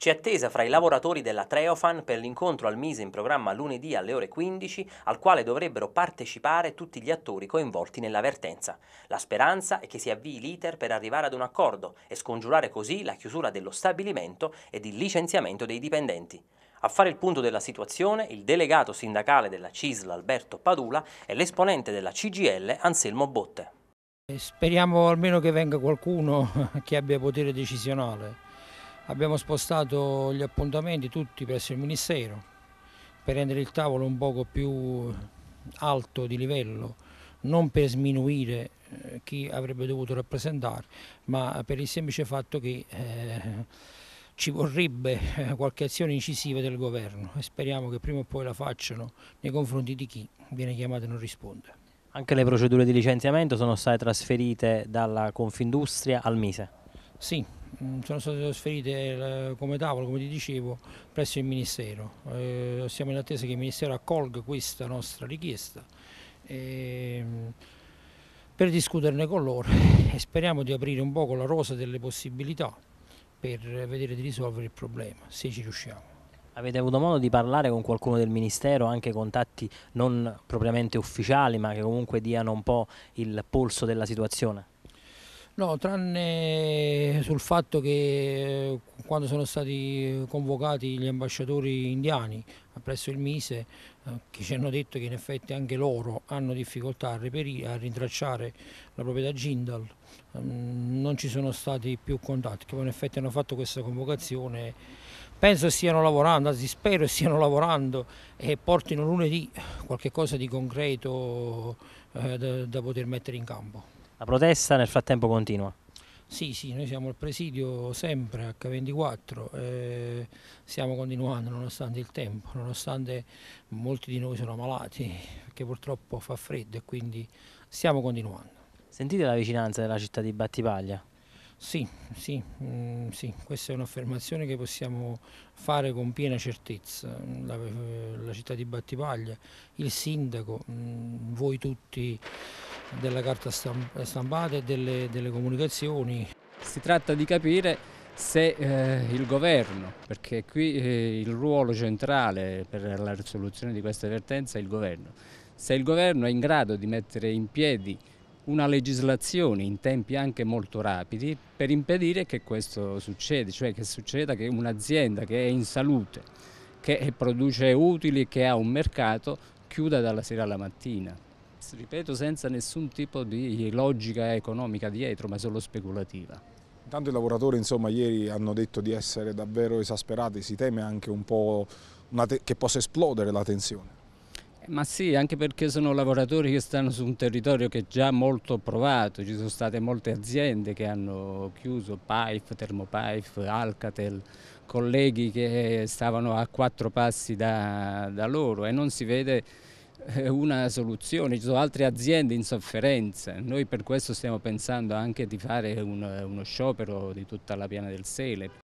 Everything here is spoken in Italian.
C'è attesa fra i lavoratori della Treofan per l'incontro al Mise in programma lunedì alle ore 15, al quale dovrebbero partecipare tutti gli attori coinvolti nell'avvertenza. La speranza è che si avvii l'iter per arrivare ad un accordo e scongiurare così la chiusura dello stabilimento ed il licenziamento dei dipendenti. A fare il punto della situazione il delegato sindacale della CISL Alberto Padula e l'esponente della CGL Anselmo Botte. Speriamo almeno che venga qualcuno che abbia potere decisionale Abbiamo spostato gli appuntamenti tutti presso il Ministero per rendere il tavolo un poco più alto di livello, non per sminuire eh, chi avrebbe dovuto rappresentare, ma per il semplice fatto che eh, ci vorrebbe qualche azione incisiva del governo e speriamo che prima o poi la facciano nei confronti di chi viene chiamato e non risponde. Anche le procedure di licenziamento sono state trasferite dalla Confindustria al Mise? Sì, Mm, sono state trasferite eh, come tavolo, come ti dicevo, presso il Ministero. Eh, siamo in attesa che il Ministero accolga questa nostra richiesta eh, per discuterne con loro e speriamo di aprire un po' la rosa delle possibilità per vedere di risolvere il problema, se ci riusciamo. Avete avuto modo di parlare con qualcuno del Ministero, anche contatti non propriamente ufficiali, ma che comunque diano un po' il polso della situazione? No, tranne sul fatto che eh, quando sono stati convocati gli ambasciatori indiani presso il Mise, eh, che ci hanno detto che in effetti anche loro hanno difficoltà a, reperire, a rintracciare la proprietà Gindal, ehm, non ci sono stati più contatti, che in effetti hanno fatto questa convocazione. Penso stiano lavorando, anzi spero stiano lavorando e portino lunedì qualcosa di concreto eh, da poter mettere in campo. La protesta nel frattempo continua? Sì, sì, noi siamo al presidio sempre H24, eh, stiamo continuando nonostante il tempo, nonostante molti di noi sono malati, perché purtroppo fa freddo e quindi stiamo continuando. Sentite la vicinanza della città di Battipaglia? Sì, sì, mh, mm, sì. questa è un'affermazione che possiamo fare con piena certezza. La, eh, la città di Battipaglia, il sindaco, mh, mm, voi tutti della carta stampata e delle, delle comunicazioni. Si tratta di capire se eh, il governo, perché qui eh, il ruolo centrale per la risoluzione di questa vertenza è il governo, se il governo è in grado di mettere in piedi una legislazione in tempi anche molto rapidi per impedire che questo succeda, cioè che succeda che un'azienda che è in salute, che produce utili, che ha un mercato, chiuda dalla sera alla mattina ripeto, senza nessun tipo di logica economica dietro, ma solo speculativa. Intanto i lavoratori insomma, ieri hanno detto di essere davvero esasperati, si teme anche un po' che possa esplodere la tensione. Ma sì, anche perché sono lavoratori che stanno su un territorio che è già molto provato, ci sono state molte aziende che hanno chiuso, PAIF, Termopaif, Alcatel, colleghi che stavano a quattro passi da, da loro e non si vede eh, una soluzione, ci sono altre aziende in sofferenza, noi per questo stiamo pensando anche di fare un, uno sciopero di tutta la piana del Sele.